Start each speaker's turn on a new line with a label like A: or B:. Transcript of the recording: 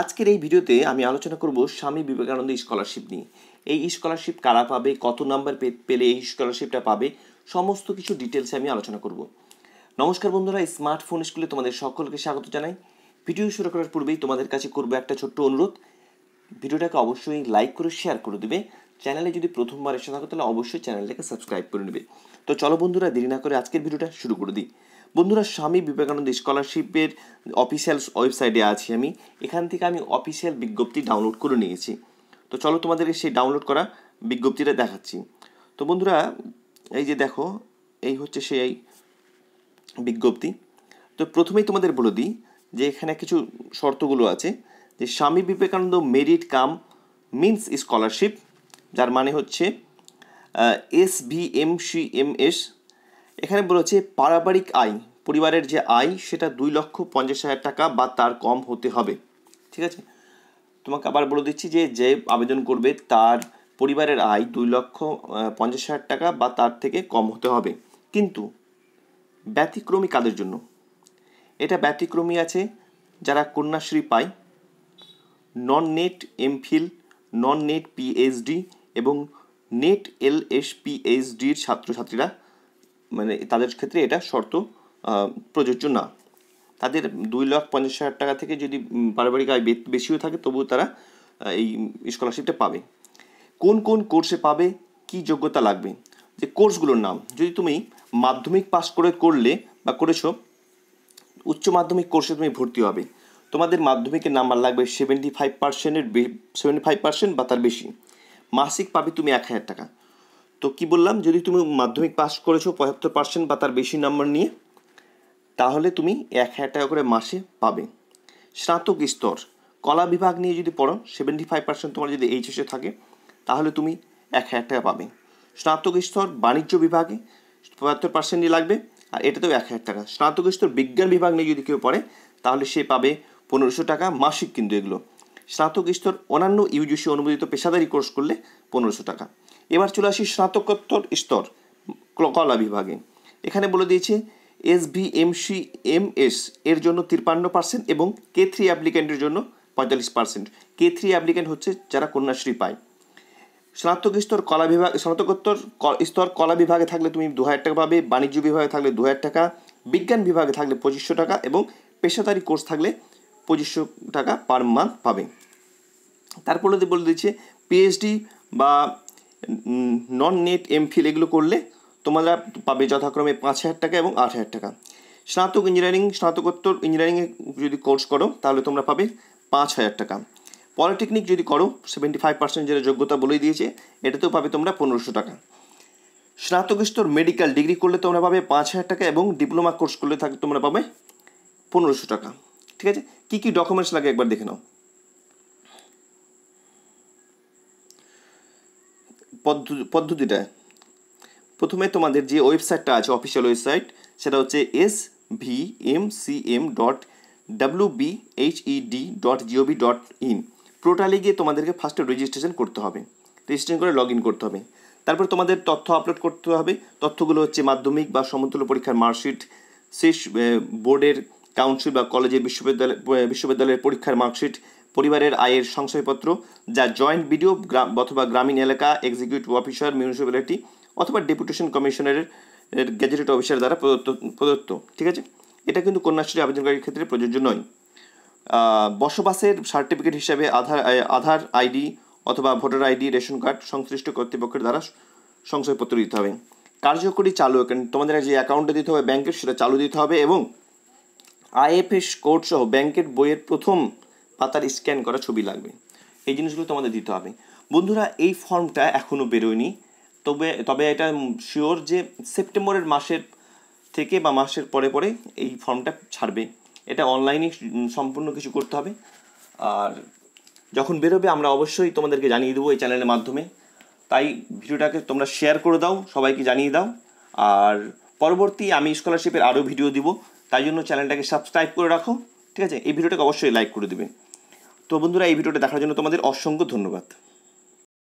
A: আজকের এই ভিডিওতে আমি আলোচনা করব স্বামী বিবেকানন্দ স্কলারশিপ নিয়ে এই স্কলারশিপ কারা পাবে কত নাম্বার পেলে এই স্কলারশিপটা পাবে সমস্ত কিছু ডিটেলসে আমি আলোচনা করব নমস্কার বন্ধুরা স্মার্টফোন স্কুলে তোমাদের সকলকে স্বাগত জানাই ভিডিও শুরু করার পূর্বেই তোমাদের কাছে করবো একটা ছোট্ট অনুরোধ ভিডিওটাকে অবশ্যই লাইক করে শেয়ার করে দেবে চ্যানেলে যদি প্রথমবার এসে থাকো তাহলে অবশ্যই চ্যানেলটাকে সাবস্ক্রাইব করে নেবে তো চলো বন্ধুরা দেরি না করে আজকের ভিডিওটা শুরু করে দিই বন্ধুরা স্বামী বিবেকানন্দ স্কলারশিপের অফিসিয়াল ওয়েবসাইটে আছি আমি এখান থেকে আমি অফিসিয়াল বিজ্ঞপ্তি ডাউনলোড করে নিয়েছি তো চলো তোমাদেরকে সেই ডাউনলোড করা বিজ্ঞপ্তিটা দেখাচ্ছি তো বন্ধুরা এই যে দেখো এই হচ্ছে সেই বিজ্ঞপ্তি তো প্রথমেই তোমাদের বলে দিই যে এখানে কিছু শর্তগুলো আছে যে Swami Vivekananda merit cum means scholarship যার মানে হচ্ছে S V M C M S এখানে বলেছে পারিবারিক আয় পরিবারের যে আয় সেটা দুই লক্ষ পঞ্চাশ হাজার টাকা বা তার কম হতে হবে ঠিক আছে তোমাকে আবার বলে দিচ্ছি যে যে আবেদন করবে তার পরিবারের আয় দুই লক্ষ পঞ্চাশ হাজার টাকা বা তার থেকে কম হতে হবে কিন্তু ব্যতিক্রমী কাদের জন্য এটা ব্যতিক্রমী আছে যারা কন্যাশ্রী পায় non NET MPhil non NET PhD এবং নেট এল এস পিএইচডির ছাত্রছাত্রীরা মানে তাদের ক্ষেত্রে এটা শর্ত প্রযোজ্য না তাদের দুই লাখ পঞ্চাশ হাজার টাকা থেকে যদি পারিবারিক আয় বেশিও থাকে তবুও তারা এই স্কলারশিপটা পাবে কোন কোন কোর্সে পাবে কি যোগ্যতা লাগবে যে কোর্সগুলোর নাম যদি তুমি মাধ্যমিক পাস করে করলে বা করেছো উচ্চ মাধ্যমিক কোর্সে তুমি ভর্তি হবে তোমাদের মাধ্যমিকের নাম্বার লাগবে সেভেন্টি ফাইভ পার্সেন্টের সেভেন্টি ফাইভ পার্সেন্ট বা তার বেশি মাসিক পাবে তুমি এক হাজার টাকা তো কি বললাম যদি তুমি মাধ্যমিক পাস করেছো পঁচাত্তর পার্সেন্ট বা তার বেশি নাম্বার নিয়ে তাহলে তুমি এক হাজার টাকা করে মাসে পাবে স্নাতক স্তর কলা বিভাগ নিয়ে যদি পড়ো সেভেন্টি ফাইভ পার্সেন্ট তোমার যদি এইচএসে থাকে তাহলে তুমি এক হাজার টাকা পাবে স্নাতক স্তর বাণিজ্য বিভাগে পঁয়াত্তর পার্সেন্টই লাগবে আর এটাতেও এক হাজার টাকা স্নাতক স্তর বিজ্ঞান বিভাগ নিয়ে যদি কেউ পড়ে তাহলে সে পাবে পনেরোশো টাকা মাসিক কিন্তু এগুলো স্নাতক স্তর অন্যান্য ইউজিসি অনুমোদিত পেশাদারি কোর্স করলে পনেরোশো টাকা এবার চলে আসি স্নাতকোত্তর স্তর কলা বিভাগে এখানে বলে দিয়েছে S B M C M S এর জন্য তিপ্পান্ন পার্সেন্ট এবং কে থ্রি অ্যাপ্লিকেন্টের জন্য পঁয়তাল্লিশ পার্সেন্ট কে থ্রি অ্যাপ্লিকেন্ট হচ্ছে যারা কন্যাশ্রী পায় স্নাতক স্তর কলা বিভাগ স্নাতকোত্তর স্তর কলা বিভাগে থাকলে তুমি দু হাজার টাকা পাবে বাণিজ্য বিভাগে থাকলে দু হাজার টাকা বিজ্ঞান বিভাগে থাকলে পঁচিশশো টাকা এবং পেশাদারি কোর্স থাকলে পঁচিশশো টাকা পার মান্থ পাবে তারপরে বলে দিচ্ছে পিএইচডি বা নন নেট এম ফিল এগুলো করলে তোমরা পাবে যথাক্রমে পাঁচ হাজার টাকা এবং আট হাজার টাকা স্নাতক ইঞ্জিনিয়ারিং স্নাতকোত্তর ইঞ্জিনিয়ারিংয়ে যদি কোর্স করো তাহলে তোমরা পাবে পাঁচ হাজার টাকা পলিটেকনিক যদি করো সেভেন্টি ফাইভ পার্সেন্ট যেটা যোগ্যতা বলেই দিয়েছে এটাতেও পাবে তোমরা পনেরোশো টাকা স্নাতক স্তর মেডিকেল ডিগ্রি করলে তোমরা পাবে পাঁচ হাজার টাকা এবং ডিপ্লোমা কোর্স করলে থাকে তোমরা পাবে পনেরোশো টাকা ঠিক আছে কী কী ডকুমেন্টস লাগে একবার দেখে নাও পদ্ধতি পদ্ধতিটা প্রথমে তোমাদের যে ওয়েবসাইটটা আছে অফিসিয়াল ওয়েবসাইট সেটা হচ্ছে S V M C M dot W B H D dot gov dot in পোর্টালে গিয়ে তোমাদেরকে ফার্স্টে রেজিস্ট্রেশন করতে হবে রেজিস্ট্রেশন করে লগ ইন করতে হবে তারপর তোমাদের তথ্য আপলোড করতে হবে তথ্যগুলো হচ্ছে মাধ্যমিক বা সমতুল্য পরীক্ষার মার্কশিট শেষ বোর্ডের কাউন্সিল বা কলেজের বিশ্ববিদ্যালয় বিশ্ববিদ্যালয়ের পরীক্ষার মার্কশিট পরিবারের আয়ের সংশয়পত্র যা জয়েন্ট বিডিও অথবা গ্রামীণ এলাকা এক্সিকিউটিভ অফিসার মিউনিসিপ্যালিটি অথবা ডেপুটেশন কমিশনারের গ্যাজেটেড অফিসার দ্বারা প্রদত্ত প্রদত্ত ঠিক আছে এটা কিন্তু কন্যাশ্রী আবেদনকারীর ক্ষেত্রে প্রযোজ্য নয় বসবাসের সার্টিফিকেট হিসাবে আধার আধার আইডি অথবা ভোটার আইডি রেশন কার্ড সংশ্লিষ্ট কর্তৃপক্ষের দ্বারা সংশয়পত্র দিতে হবে কার্যকরী চালু তোমাদের যে অ্যাকাউন্টে দিতে হবে ব্যাংকের সেটা চালু দিতে হবে এবং আইএফএস কোড সহ ব্যাংকের বইয়ের প্রথম পাতার স্ক্যান করা ছবি লাগবে এই জিনিসগুলো তোমাদের দিতে হবে বন্ধুরা এই ফর্মটা এখনও বেরোয়নি তবে তবে এটা শিওর যে সেপ্টেম্বরের মাসের থেকে বা মাসের পরে পরে এই ফর্মটা ছাড়বে এটা অনলাইনে সম্পূর্ণ কিছু করতে হবে আর যখন বেরোবে আমরা অবশ্যই তোমাদেরকে জানিয়ে দেবো এই চ্যানেলের মাধ্যমে তাই ভিডিওটাকে তোমরা শেয়ার করে দাও সবাইকে জানিয়ে দাও আর পরবর্তী আমি স্কলারশিপের আরও ভিডিও দিব তাই জন্য চ্যানেলটাকে সাবস্ক্রাইব করে রাখো ঠিক আছে এই ভিডিওটাকে অবশ্যই লাইক করে দেবে তো বন্ধুরা এই ভিডিওটা দেখার জন্য তোমাদের অসংখ্য ধন্যবাদ